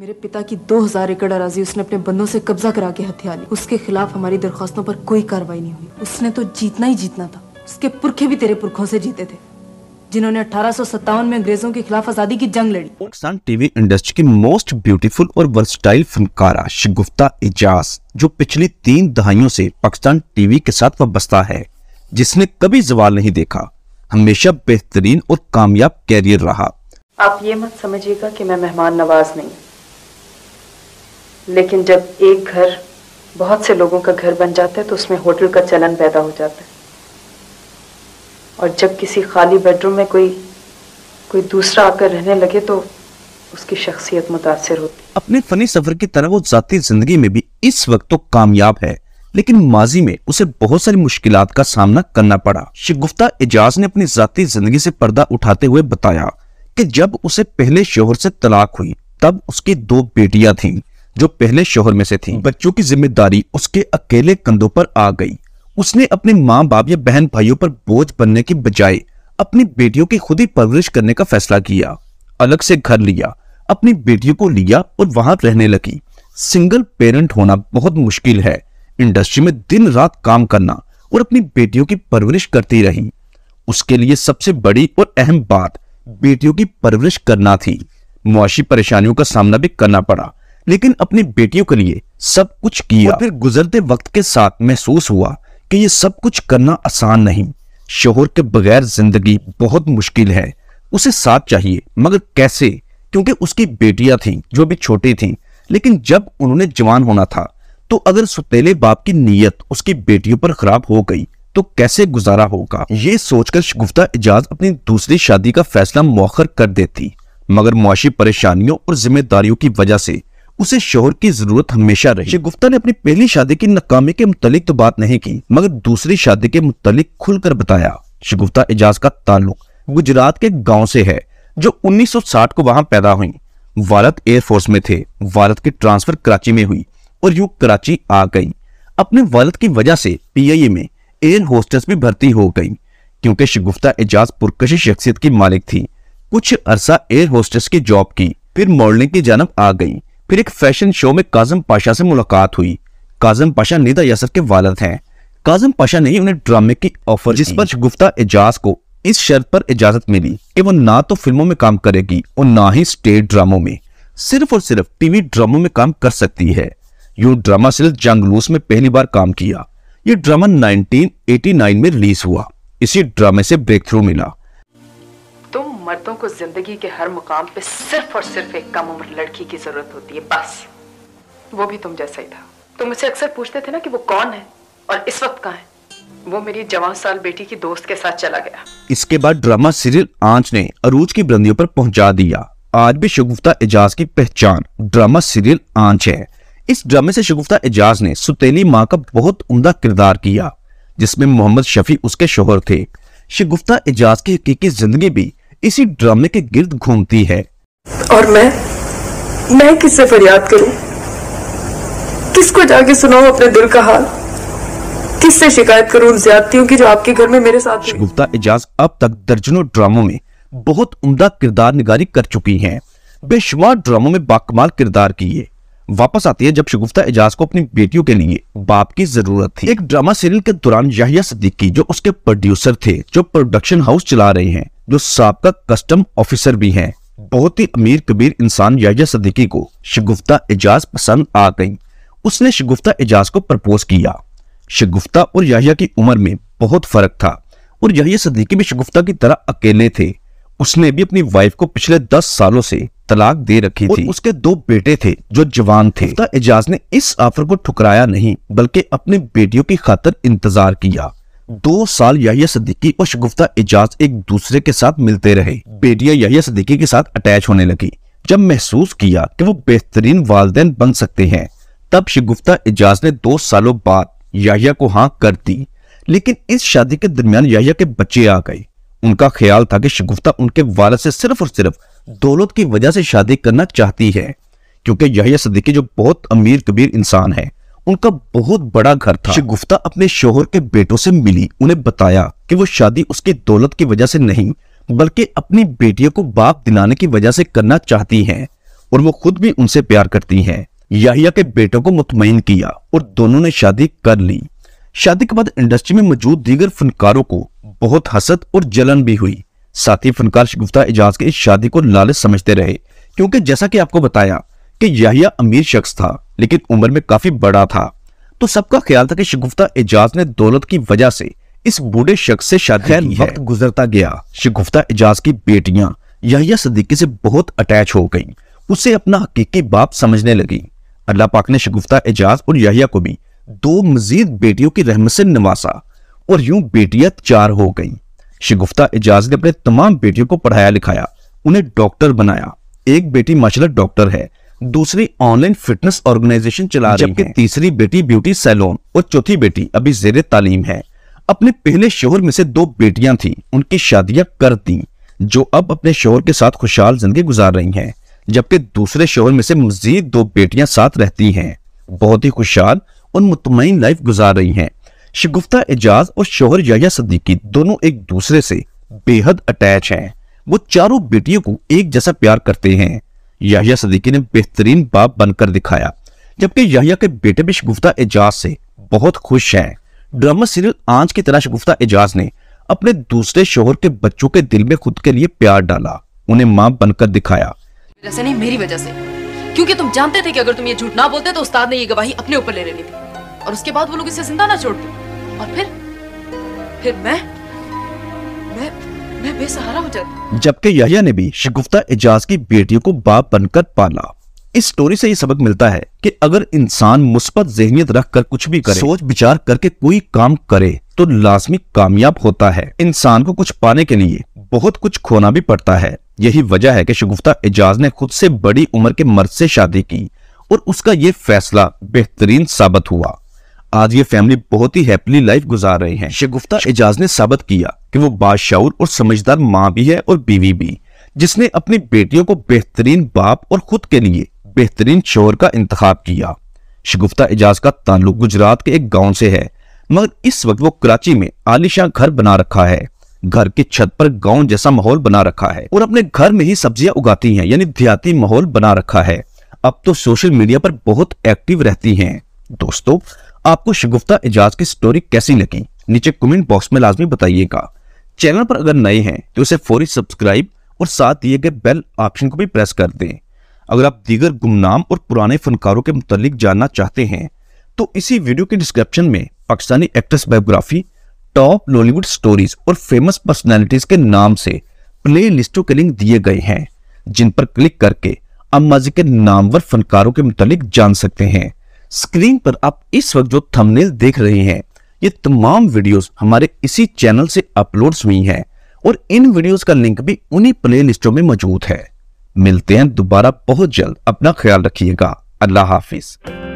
मेरे पिता की 2000 एकड़ अराजी उसने अपने बंदों से कब्जा करा के हथियार ली उसके खिलाफ हमारी दरख्वास्तों पर कोई कार्रवाई नहीं हुई उसने तो जीतना ही जीतना था उसके पुरखे भी तेरे पुरखों से जीते थे जिन्होंने अठारह में अंग्रेजों के खिलाफ आजादी की जंग लड़ी पाकिस्तान टीवी इंडस्ट्री की मोस्ट ब्यूटीफुल और वर्सटाइल फिल्मकारा शिगुफ्ता एजाज जो पिछली तीन दहाइयों से पाकिस्तान टीवी के साथ वाबस्ता है जिसने कभी जवाल नहीं देखा हमेशा बेहतरीन और कामयाब कैरियर रहा आप ये मत समझिएगा कि मैं मेहमान नवाज नहीं लेकिन जब एक घर बहुत से लोगों का घर बन जाता है तो उसमें होटल का चलन पैदा हो जाता है और जब किसी खाली बेडरूम में कोई कोई दूसरा आकर रहने लगे तो उसकी शख्सियत मुतासर होती अपने फनी सफर की तरह वो जाती जिंदगी में भी इस वक्त तो कामयाब है लेकिन माजी में उसे बहुत सारी मुश्किल का सामना करना पड़ा शिगुफ्ता एजाज ने अपनी जाती जिंदगी से पर्दा उठाते हुए बताया कि जब उसे पहले शोहर से तलाक हुई तब उसकी दो बेटियां थीं जो पहले शोहर में से थी बच्चों की जिम्मेदारी उसके अकेले कंधों पर आ गई उसने अपने माँ बाप या बहन भाइयों पर बोझ बनने के बजाय अपनी बेटियों की खुद ही परवरिश करने का फैसला किया अलग से घर लिया अपनी बेटियों को लिया और वहां रहने लगी सिंगल पेरेंट होना बहुत मुश्किल है इंडस्ट्री में दिन रात काम करना और अपनी बेटियों की परवरिश करती रही उसके लिए सबसे बड़ी और अहम बात बेटियों की परवरिश करना थी मुआशी परेशानियों का सामना भी करना पड़ा लेकिन अपनी बेटियों के लिए सब कुछ किया और फिर गुजरते वक्त के साथ महसूस हुआ कि ये सब कुछ करना आसान नहीं शोहर के बगैर जिंदगी बहुत मुश्किल है उसे साथ चाहिए मगर कैसे क्योंकि उसकी बेटियां थीं जो भी छोटी थीं लेकिन जब उन्होंने जवान होना था तो अगर सुतेले बाप की नीयत उसकी बेटियों पर खराब हो गई तो कैसे गुजारा होगा ये सोचकर शगुफ्ता एजाज अपनी दूसरी शादी का फैसला मौखर कर देती मगर मुआशी परेशानियों और जिम्मेदारियों की वजह से उसे शोहर की जरूरत हमेशा रही श्री गुप्ता ने अपनी पहली शादी की नाकामी के मुतालिक तो बात नहीं की मगर दूसरी शादी के मुतालिक खुलकर बताया श्री गुप्ता एजाज का ताल्लुक गुजरात के गाँव से है जो साठ को वहां पैदा हुई वारत एयरफोर्स में थे वारत की ट्रांसफर कराची में हुई और यू कराची आ गई अपने वालद की वजह से पीआईए में एयर होस्टेस भी भर्ती हो गई क्योंकि शिगुफ्ता एजाज पुरकशी शख्सियत की मालिक थी कुछ अरसा एयर होस्टेस की जॉब की फिर मॉडलिंग की जानब आ गई फिर एक फैशन शो में काजम पाशा से मुलाकात हुई काजम पाशा निदा यासर के वालद हैं काजम पाशा ने उन्हें ड्रामे की ऑफर जिस पर गुफ्ता एजाज को इस शर्त पर इजाजत मिली कि वो ना तो फिल्मों में काम करेगी और ना ही स्टेट ड्रामों में सिर्फ और सिर्फ टीवी ड्रामों में काम कर सकती है यू ड्रामा सिर्फ जंगलूस में पहली बार काम किया ये ड्रामा 1989 में रिलीज हुआ इसी ड्रामे से ब्रेक थ्रू मिला मर्दों को जिंदगी के हर मुकाम पे सिर्फ और सिर्फ एक कम उम्र लड़की की जरूरत होती है बस वो भी तुम जैसा ही था तुम मुझसे अक्सर पूछते थे ना कि वो कौन है और इस वक्त कहा है वो मेरी जवान साल बेटी की दोस्त के साथ चला गया इसके बाद ड्रामा सीरियल आंच ने अरूज की बुलंदियों पर पहुंचा दिया आज भी शगुफ्ता एजाज की पहचान ड्रामा सीरियल आंच है इस ड्रामे से शगुफ्ता एजाज ने सुतेली माँ का बहुत उमदा किरदार किया जिसमें मोहम्मद शफी उसके शोहर थे शगुफ्ता एजाज की हकीकी जिंदगी भी इसी ड्रामे के गिर्द घूमती है और मैं मैं किससे फरियाद करूं किसको जाके सुनाऊं अपने दिल का हाल किससे शिकायत करूं उन ज्यादतियों की जो आपके घर में मेरे साथ गुप्ता एजाज अब तक दर्जनों ड्रामों में बहुत उम्दा किरदार निगारी कर चुकी हैं बेशुमार ड्रामों में बाकमाल किरदार किए वापस आती है जब शगुफ्ता एजाज को अपनी बेटियों के लिए बाप की जरूरत थी एक ड्रामा सीरियल के दौरान याहिया सदीकी जो उसके प्रोड्यूसर थे जो प्रोडक्शन हाउस चला रहे हैं जो सबका कस्टम ऑफिसर भी हैं बहुत ही अमीर कबीर इंसान याजा सदीकी को शगुफ्ता एजाज पसंद आ गई उसने शगुफ्ता एजाज को प्रपोज किया शगुफ्ता और याहिया की उम्र में बहुत फर्क था और याहिया सदीकी भी शगुफ्ता की तरह अकेले थे उसने भी अपनी वाइफ को पिछले दस सालों से तलाक दे रखी थी उसके दो बेटे थे जो जवान थे एजाज ने इस ऑफर को ठुकराया नहीं बल्कि अपनी बेटियों की खातर इंतजार किया दो साल यहिया सदीकी और शगुफ्ता एजाज एक दूसरे के साथ मिलते रहे बेटिया यहिया सदीकी के साथ अटैच होने लगी जब महसूस किया कि वो बेहतरीन वालदेन बन सकते हैं तब शगुफ्ता एजाज ने दो सालों बाद याहिया को हाँ कर दी लेकिन इस शादी के दरमियान याहिया के बच्चे आ गए उनका ख्याल था कि शगुफ्ता उनके वालद से सिर्फ और सिर्फ दौलत की वजह से शादी करना चाहती है क्योंकि यहिया सदीकी जो बहुत अमीर कबीर इंसान है उनका बहुत बड़ा घर था गुफ्ता अपने शोहर के बेटों से मिली उन्हें बताया कि वो शादी उसकी दौलत की वजह से नहीं बल्कि अपनी बेटियों को बाप दिलाने की वजह से करना चाहती हैं और वो खुद भी उनसे प्यार करती हैं याहिया के बेटों को मुतमिन किया और दोनों ने शादी कर ली शादी के बाद इंडस्ट्री में मौजूद दीगर फनकारों को बहुत हसद और जलन भी हुई साथ ही फनकार गुप्ता एजाज के इस शादी को लालच समझते रहे क्योंकि जैसा कि आपको बताया कि याहिया अमीर शख्स था लेकिन उम्र में काफी बड़ा था तो सबका ख्याल था कि शगुफ्ता एजाज ने दौलत की वजह से इस बूढ़े शख्स से शादी खैर वक्त गुजरता गया शगुफ्ता एजाज की बेटियां यहिया सदीकी से बहुत अटैच हो गई उसे अपना हकीकी बाप समझने लगी अल्लाह पाक ने शगुफ्ता एजाज और यहिया को भी दो मजीद बेटियों की रहमत से नवासा और यूं बेटियां चार हो गईं। शगुफ्ता एजाज ने अपने तमाम बेटियों को पढ़ाया लिखाया उन्हें डॉक्टर बनाया एक बेटी माशाल्लाह डॉक्टर है दूसरी ऑनलाइन फिटनेस ऑर्गेनाइजेशन चला रही है तीसरी बेटी ब्यूटी सैलून और चौथी बेटी अभी जेर तालीम है अपने पहले शोहर में से दो बेटियां थी उनकी शादियां कर दी जो अब अपने शोहर के साथ खुशहाल जिंदगी गुजार रही हैं जबकि दूसरे शोहर में से मजीद दो बेटियां साथ रहती हैं बहुत ही खुशहाल और मुतमिन लाइफ गुजार रही हैं शगुफ्ता एजाज और शोहर या सदीकी दोनों एक दूसरे से बेहद अटैच हैं वो चारों बेटियों को एक जैसा प्यार करते हैं याहिया सदीकी ने बेहतरीन बाप बनकर दिखाया जबकि याहिया के बेटे भी शगुफ्ता एजाज से बहुत खुश हैं ड्रामा सीरियल आंच की तरह शगुफ्ता एजाज ने अपने दूसरे शोहर के बच्चों के दिल में खुद के लिए प्यार डाला उन्हें माँ बनकर दिखाया वजह नहीं मेरी वजह से क्योंकि तुम जानते थे कि अगर तुम ये झूठ ना बोलते तो उस्ताद ने ये गवाही अपने ऊपर ले लेनी थी और उसके बाद वो लोग इसे जिंदा ना छोड़ते और फिर फिर मैं मैं मैं बेसहारा हो जाती जबकि यहिया ने भी शगुफ्ता एजाज की बेटियों को बाप बनकर पाला इस स्टोरी से ये सबक मिलता है कि अगर इंसान मुस्बत जहनीत रख कर कुछ भी करे सोच विचार करके कोई काम करे तो लाजमी कामयाब होता है इंसान को कुछ पाने के लिए बहुत कुछ खोना भी पड़ता है यही वजह है कि शगुफ्ता एजाज ने खुद से बड़ी उम्र के मर्द से शादी की और उसका ये फैसला बेहतरीन साबित हुआ आज ये फैमिली बहुत ही हैप्पी लाइफ गुजार रहे है शगुफ्ता एजाज ने साबित किया कि वो बादशाह और समझदार माँ भी है और बीवी भी जिसने अपनी बेटियों को बेहतरीन बाप और खुद के लिए बेहतरीन शोहर का इंतखब किया शगुफ्ता एजाज का ताल्लुक गुजरात के एक गांव से है मगर इस वक्त वो कराची में आलिशा घर बना रखा है घर की छत पर गांव जैसा माहौल बना रखा है और अपने घर में ही सब्जियां उगाती हैं यानी देहाती माहौल बना रखा है अब तो सोशल मीडिया पर बहुत एक्टिव रहती हैं दोस्तों आपको शगुफ्ता एजाज की स्टोरी कैसी लगी नीचे कमेंट बॉक्स में लाजमी बताइएगा चैनल पर अगर नए हैं तो इसे फौरी सब्सक्राइब और साथ दिए गए बेल ऑप्शन को भी प्रेस कर दें अगर आप दीगर गुमनाम और पुराने फनकारों के मुतलिक जानना चाहते हैं तो इसी वीडियो के डिस्क्रिप्शन में Pakistani actress biography top Lollywood stories और फेमस पर्सनैलिटीज के नाम से प्ले लिस्टों के लिंक दिए गए हैं जिन पर क्लिक करके आप माजी के नामवर फनकारों के मुतलिक जान सकते हैं स्क्रीन पर आप इस वक्त जो थंबनेल देख रहे हैं ये तमाम वीडियोस हमारे इसी चैनल से अपलोड हुई हैं और इन वीडियोस का लिंक भी उन्हीं प्ले लिस्टों में मौजूद है मिलते हैं दोबारा बहुत जल्द अपना ख्याल रखिएगा अल्लाह हाफिज़